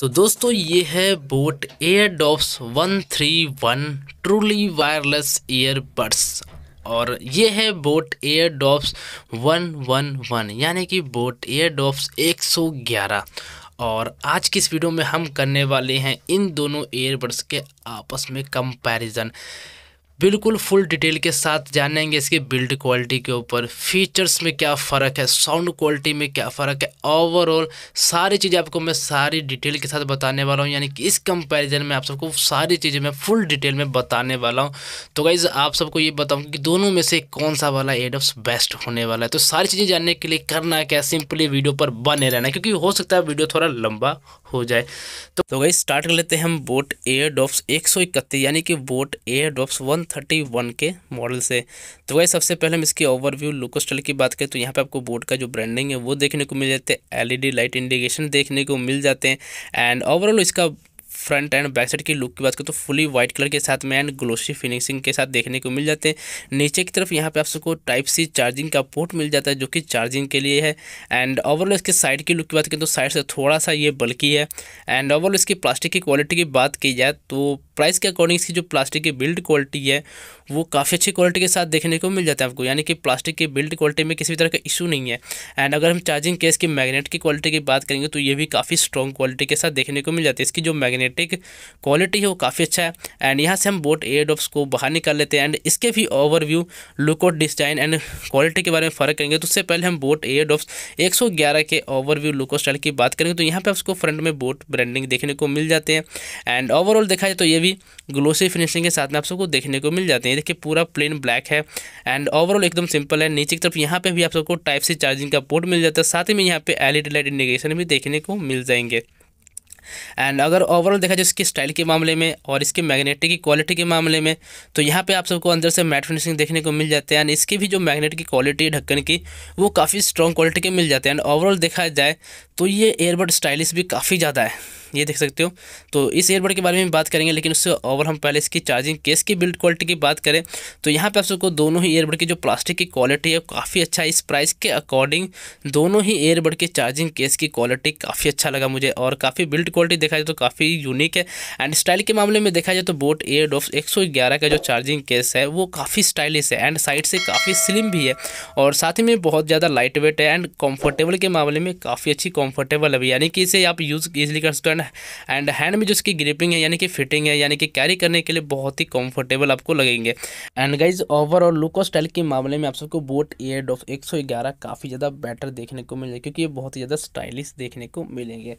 तो दोस्तों ये है boat airdopes one three one truly wireless earbuds और ये है boat airdopes one one one यानी कि बोट एयर डॉप्स एक सौ ग्यारह और आज की इस वीडियो में हम करने वाले हैं इन दोनों एयरबड्स के आपस में कंपैरिजन बिल्कुल फुल डिटेल के साथ जानेंगे इसकी बिल्ड क्वालिटी के ऊपर फीचर्स में क्या फ़र्क है साउंड क्वालिटी में क्या फ़र्क है ओवरऑल सारी चीज़ें आपको मैं सारी डिटेल के साथ बताने वाला हूँ यानी कि इस कंपैरिजन में आप सबको सारी चीज़ें मैं फुल डिटेल में बताने वाला हूँ तो गाइज़ आप सबको ये बताऊँ कि दोनों में से कौन सा वाला एडप्स बेस्ट होने वाला है तो सारी चीज़ें जानने के लिए करना क्या सिंपली वीडियो पर बने रहना क्योंकि हो सकता है वीडियो थोड़ा लंबा हो जाए तो, गाइज स्टार्ट कर लेते हैं हम बोट एयर डॉप्स एक यानी कि boat airdopes one thirty one के मॉडल से तो वही सबसे पहले हम इसकी ओवरव्यू लुकोस्टल की बात करें तो यहाँ पे आपको बोर्ड का जो ब्रांडिंग है वो देखने को मिल जाते हैं एलईडी लाइट इंडिकेशन देखने को मिल जाते हैं एंड ओवरऑल इसका फ्रंट एंड बैक साइड की लुक की बात करें तो फुली व्हाइट कलर के साथ में एंड ग्लोसी फिनिशिंग के साथ देखने को मिल जाते हैं नीचे की तरफ यहाँ पे आप सबको टाइप सी चार्जिंग का पोर्ट मिल जाता है जो कि चार्जिंग के लिए है एंड ओवरऑल इसके साइड की लुक की बात करें तो साइड से थोड़ा सा ये बल्कि है एंड ओवरऑल इसकी प्लास्टिक की क्वालिटी की बात की जाए तो प्राइस के अकॉर्डिंग इसकी जो प्लास्टिक की बिल्ड क्वालिटी है वो काफ़ी अच्छी क्वालिटी के साथ देखने को मिल जाता है आपको यानी कि प्लास्टिक की बिल्ड क्वालिटी में किसी भी तरह का इशू नहीं है एंड अगर हम चार्जिंग केस की मैगनेट की क्वालिटी की बात करेंगे तो ये भी काफ़ी स्ट्रॉन्ग क्वालिटी के साथ देखने को मिल जाती है इसकी जो मैगनेट मैग्नेटिक क्वालिटी है वो काफ़ी अच्छा है एंड यहाँ से हम बोट एयरडॉप्स को बाहर निकाल लेते हैं एंड इसके भी overview lookout design and quality के बारे में फ़र्क करेंगे तो उससे पहले हम बोट सौ ग्यारह के ओवरव्यू लुको स्टाइल की बात करेंगे तो यहाँ पर आपको फ्रंट में बोट ब्रांडिंग देखने को मिल जाते हैं एंड ओवरऑल देखा जाए तो ये भी ग्लोसी फिनिशिंग के साथ में आप सबको देखने को मिल जाते हैं देखिए पूरा प्लेन ब्लैक है एंड ओवरऑल एकदम सिंपल है नीचे की तरफ यहाँ पे भी आप सबको टाइप सी चार्जिंग का पोर्ट मिल जाता है साथ ही में यहाँ पे एलईडी लाइट इंडिकेशन भी देखने को मिल जाएंगे एंड अगर ओवरऑल देखा जाए इसकी स्टाइल के मामले में और इसके मैग्नेटिक की क्वालिटी के मामले में तो यहाँ पे आप सबको अंदर से मैट फिनिशिंग देखने को मिल जाते हैं एंड इसकी भी जो मैग्नेट की क्वालिटी है ढक्कन की वो काफ़ी स्ट्रॉन्ग क्वालिटी के मिल जाते हैं एंड ओवरऑल देखा जाए तो ये एयरबड स्टाइलिश भी काफ़ी ज़्यादा है ये देख सकते हो तो इस एयरबड के बारे में बात करेंगे लेकिन उससे ओवर हम पहले इसकी चार्जिंग केस की बिल्ड क्वालिटी की बात करें तो यहाँ पर आप सबको दोनों ही एयरबड की जो प्लास्टिक की क्वालिटी है काफ़ी अच्छा इस प्राइस के अकॉर्डिंग दोनों ही एयरबड के चार्जिंग केस की क्वालिटी काफ़ी अच्छा लगा मुझे और काफ़ी बिल्ड क्वालिटी देखा जाए तो काफ़ी यूनिक है एंड स्टाइल के मामले में देखा जाए तो बोट एयर डॉफ्स एक का जो चार्जिंग केस है वो काफ़ी स्टाइलिश है एंड साइड से काफ़ी स्लिम भी है और साथ ही में बहुत ज़्यादा लाइट वेट है एंड कम्फर्टेबल के मामले में काफ़ी अच्छी कॉम्फर्टेबल है यानी कि इसे आप यूज़ ईजिली कर सकते हैं ना एंड हैंड में जो इसकी ग्रिपिंग है यानी कि फिटिंग है यानी कि कैरी करने के लिए बहुत ही कंफर्टेबल आपको लगेंगे एंड गाइज ओवरऑल लुक और स्टाइल के मामले में आप सबको बोट एड ऑफ एक काफ़ी ज़्यादा बेटर देखने को मिलेगा क्योंकि ये बहुत ही ज़्यादा स्टाइलिश देखने को मिलेंगे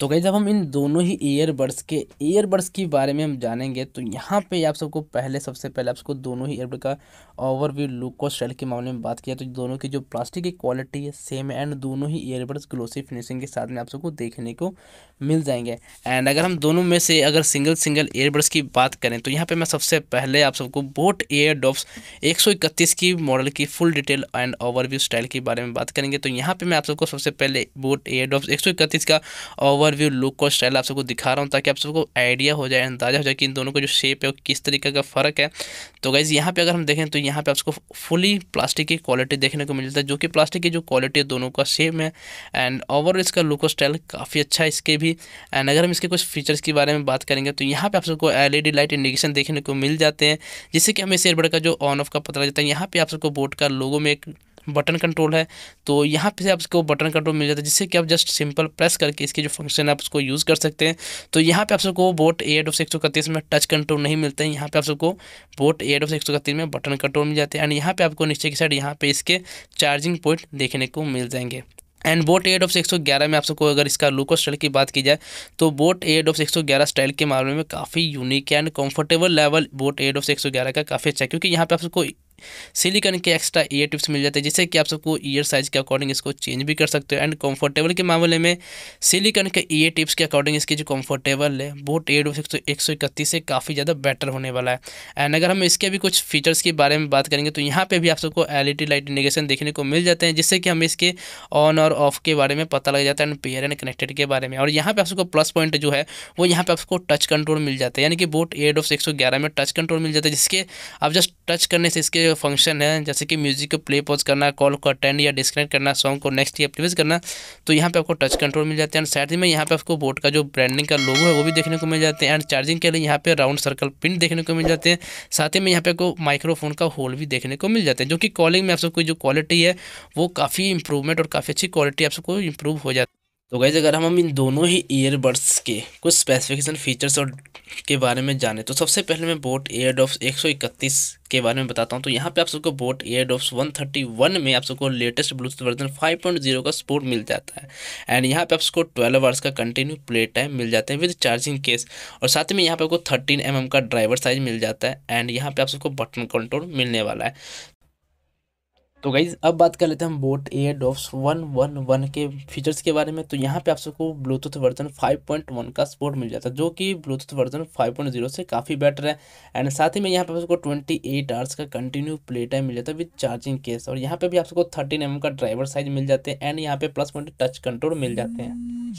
तो गई जब हम इन दोनों ही ईयरबड्स के ईयरबड्स के बारे में हम जानेंगे तो यहाँ पे आप सबको पहले सबसे पहले आप सबको दोनों ही ईयरबड का ओवरव्यू लुक और स्टाइल के मामले में बात किया तो दोनों की जो प्लास्टिक की क्वालिटी है सेम एंड दोनों ही ईयरबड्स ग्लोसी फिनिशिंग के साथ में आप सबको देखने को मिल जाएंगे एंड अगर हम दोनों में से अगर सिंगल सिंगल ईयरबड्स की बात करें तो यहाँ पर मैं सबसे पहले आप सबको बोट एयर डॉप्स एक की मॉडल की full detail and overview style के बारे में बात करेंगे तो यहाँ पर मैं आप सबको सबसे पहले बोट एयर डॉप्स एक का ओवरव्यू लुक और स्टाइल आप सबको दिखा रहा हूँ ताकि आप सबको आइडिया हो जाए अंदाजा हो जाए कि इन दोनों का जो शेप है वो किस तरीके का फ़र्क है तो गाइज़ यहाँ पे अगर हम देखें तो यहाँ पे आपको फुली प्लास्टिक की क्वालिटी देखने को मिलता है जो कि प्लास्टिक की जो क्वालिटी है दोनों का सेम है एंड ओवरऑल इसका लुक और स्टाइल काफ़ी अच्छा है इसके भी एंड अगर हम इसके कुछ फीचर्स के बारे में बात करेंगे तो यहाँ पर आप सबको एल लाइट इंडिकेशन देखने को मिल जाते हैं जिससे कि हमें सेरबड़ का जो ऑन ऑफ का पता लग जाता है यहाँ पर आप सबको बोट का लोगों में एक बटन कंट्रोल है तो यहाँ पे से आपको बटन कंट्रोल मिल जाता है जिससे कि आप जस्ट सिंपल प्रेस करके इसके जो फंक्शन है आप उसको यूज़ कर सकते हैं तो यहाँ पे आप सबको बोट ए एड ऑफ एक सौ इकतीस में टच कंट्रोल नहीं मिलते हैं यहाँ पर आप सबको बोट ए एड ऑफ एक सौ इकतीस में बटन कंट्रोल मिल जाते हैं एंड यहाँ पर आपको नीचे की साइड यहाँ पे इसके चार्जिंग पॉइंट देखने को मिल जाएंगे एंड बोट एड ऑफ एक सौ ग्यारह में आप सबको अगर इसका लुक और स्टाइल की बात की जाए तो बोट एड ऑफ एक सौ ग्यारह स्टाइल के मामले में काफ़ी unique and comfortable level boat एड ऑफ एक सौ ग्यारह का काफ़ी अच्छा है क्योंकि यहाँ पे आप सबको सिलिकन के एक्स्ट्रा ईयर टिप्स मिल जाते हैं जिससे कि आप सबको ईयर साइज़ के अकॉर्डिंग इसको चेंज भी कर सकते हो एंड कंफर्टेबल के मामले में सिलिकन के ईयर टिप्स के अकॉर्डिंग इसकी जो कंफर्टेबल है वो एयर एक सौ इकतीस से काफ़ी ज़्यादा बेटर होने वाला है एंड अगर हम इसके भी कुछ फीचर्स के बारे में बात करेंगे तो यहाँ पर भी आप सबको एल लाइट इंडिकेशन देखने को मिल जाते हैं जिससे कि हमें इसके ऑन और ऑफ के बारे में पता लग जाता है एंड पेयर एंड कनेक्टेड के बारे में और यहाँ पर आप सबको प्लस पॉइंट जो है वो यहाँ पर आपको टच कंट्रोल मिल जाता है यानी कि बोट एड ऑफ एक में टच कंट्रोल मिल जाता है जिसके आप जस्ट टच करने से इसके फंक्शन है जैसे कि म्यूजिक को प्ले पॉज करना कॉल को अटेंड या डिस्कनेक्ट करना सॉन्ग को नेक्स्ट या प्रीवियस करना तो यहाँ पे आपको टच कंट्रोल मिल जाते हैं एंड साथ ही में यहाँ पे आपको बोट का जो ब्रांडिंग का लोगो है वो भी देखने को मिल जाते हैं एंड चार्जिंग के लिए यहाँ पे राउंड सर्कल पिन देखने को मिल जाते हैं साथ ही में यहाँ पे आपको माइक्रोफोन का होल भी देखने को मिल जाता है जो कि कॉलिंग में आप सबको जो क्वालिटी है वो काफ़ी इंप्रूवमेंट और काफ़ी अच्छी क्वालिटी आप सबको इंप्रूव हो जाती है तो गाइज़ अगर हम इन दोनों ही ईयरबड्स के कुछ स्पेसिफिकेशन फीचर्स और के बारे में जाने तो सबसे पहले मैं बोट एयर डॉफ्स एक के बारे में बताता हूँ तो यहाँ पे आप सबको बोट एयर डॉफ्स 131 में आप सबको लेटेस्ट ब्लूटूथ वर्जन 5.0 का सपोर्ट मिल जाता है एंड यहाँ पे आप सबको 12 आवर्स का कंटिन्यू प्ले टाइम मिल जाता है विद चार्जिंग केस और साथ में यहाँ पे आपको थर्टीन एम mm का ड्राइवर साइज मिल जाता है एंड यहाँ पर आप सबको बटन कंट्रोल मिलने वाला है तो गाइज अब बात कर लेते हैं हम boat airdopes one one one के फीचर्स के बारे में तो यहाँ पे आप सबको ब्लूटूथ वर्जन 5.1 का सपोर्ट मिल जाता है जो कि ब्लूटूथ वर्जन 5.0 से काफ़ी बेटर है एंड साथ ही में यहाँ पे आपको 28 आवर्स का कंटिन्यू प्ले टाइम मिल जाता है विद चार्जिंग केस और यहाँ पे भी आप सबको थर्टीन एम का ड्राइवर साइज मिल जाते हैं एंड यहाँ पे प्लस पॉइंट टच कंट्रोल मिल जाते हैं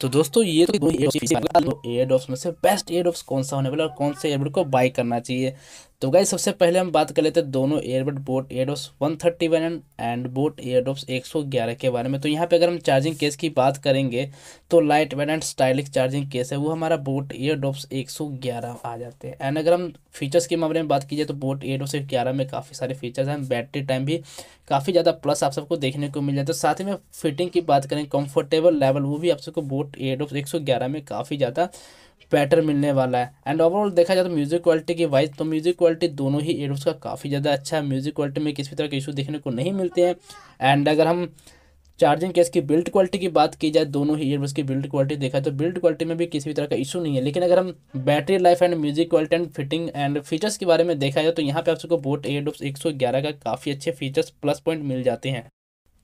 तो दोस्तों ये तो एयर ऑफ्स में से बेस्ट एयर ऑफ्स कौन सा होने वाला और कौन से एयरबड को बाई करना चाहिए तो गाइज सबसे पहले हम बात कर लेते हैं दोनों earbud boat airdopes one thirty one and boat airdopes एक सौ ग्यारह के बारे में तो यहाँ पे अगर हम चार्जिंग केस की बात करेंगे तो light weight and stylish charging case है वो हमारा बोट एयरडोप्स एक सौ ग्यारह आ जाते हैं एंड अगर हम फीचर्स के मामले में बात की जाए तो बोट एयरडोप्स एक ग्यारह में काफ़ी सारे फीचर्स हैं बैटरी टाइम भी काफ़ी ज़्यादा प्लस आप सबको देखने को मिल जाता है साथ ही में फिटिंग की बात करें कम्फर्टेबल लेवल वो भी आप सबको बोट एयरडोप्स एक सौ ग्यारह में काफ़ी ज़्यादा बेटर मिलने वाला है एंड ओवरऑल देखा जाए तो म्यूज़िक क्वालिटी की वाइज तो म्यूज़िक क्वालिटी दोनों ही एयरबड्स का काफ़ी ज़्यादा अच्छा है म्यूज़िक क्वालिटी में किसी तरह के इशू देखने को नहीं मिलते हैं एंड अगर हम चार्जिंग केस की बिल्ड क्वालिटी की बात की जाए दोनों ही एयरबड्स की बिल्ड क्वालिटी देखा तो बिल्ड क्वालिटी में भी किसी भी तरह का इशू नहीं है लेकिन अगर हम battery life and music quality and fitting and features के बारे में देखा जाए तो यहाँ पे आप सबको बोट सौ 111 का काफ़ी अच्छे फीचर्स प्लस पॉइंट मिल जाते हैं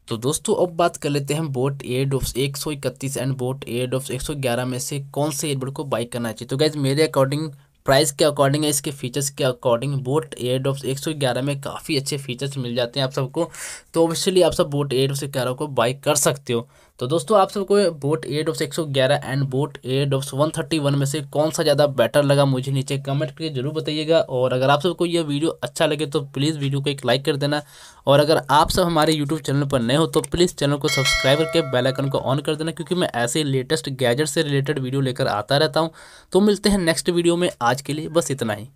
तो दोस्तों अब बात कर लेते हैं बोट एड ऑफ एक सौ इकतीस एंड बोट एड ऑफ एक सौ ग्यारह में से कौन से एयरबड को बाई करना चाहिए तो गैज मेरे अकॉर्डिंग प्राइस के अकॉर्डिंग है इसके फीचर्स के अकॉर्डिंग बोट एड ऑफ एक सौ ग्यारह में काफ़ी अच्छे फीचर्स मिल जाते हैं आप सबको तो ऑब्वियसली आप सब बोट एड ऑफ ग्यारह को बाई कर सकते हो तो दोस्तों आप सबको बोट ए डॉप्स एक सौ ग्यारह and boat airdopes one thirty one में से कौन सा ज़्यादा बेटर लगा मुझे नीचे कमेंट करके जरूर बताइएगा और अगर आप सबको यह वीडियो अच्छा लगे तो प्लीज़ वीडियो को एक लाइक कर देना और अगर आप सब हमारे यूट्यूब चैनल पर नए हो तो प्लीज़ चैनल को सब्सक्राइब करके बेलाइकन को ऑन कर देना क्योंकि मैं ऐसे लेटेस्ट गैजेट से रिलेटेड वीडियो लेकर आता रहता हूँ तो मिलते हैं नेक्स्ट वीडियो में आज के लिए बस इतना ही